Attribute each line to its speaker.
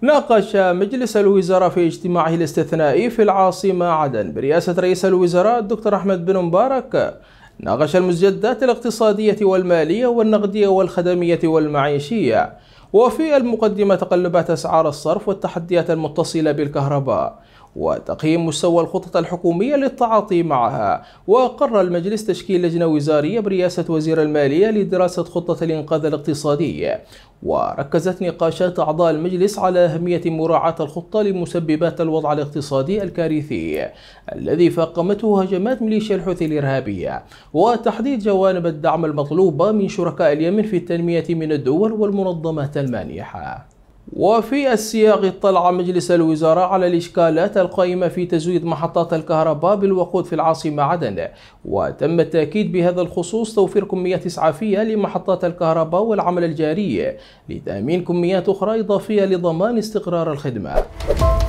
Speaker 1: ناقش مجلس الوزراء في اجتماعه الاستثنائي في العاصمة عدن برئاسة رئيس الوزراء الدكتور أحمد بن مبارك ناقش المسجدات الاقتصادية والمالية والنقدية والخدمية والمعيشية وفي المقدمة تقلبات أسعار الصرف والتحديات المتصلة بالكهرباء وتقييم مستوى الخطط الحكومية للتعاطي معها وقرر المجلس تشكيل لجنة وزارية برئاسة وزير المالية لدراسة خطة الإنقاذ الاقتصادي وركزت نقاشات أعضاء المجلس على أهمية مراعاة الخطة لمسببات الوضع الاقتصادي الكارثي الذي فاقمته هجمات ميليشيا الحوثي الإرهابية وتحديد جوانب الدعم المطلوبة من شركاء اليمن في التنمية من الدول والمنظمات المانحة وفي السياق اطلع مجلس الوزراء على الإشكالات القائمة في تزويد محطات الكهرباء بالوقود في العاصمة عدن وتم التأكيد بهذا الخصوص توفير كميات إسعافية لمحطات الكهرباء والعمل الجاري لتأمين كميات أخرى إضافية لضمان استقرار الخدمة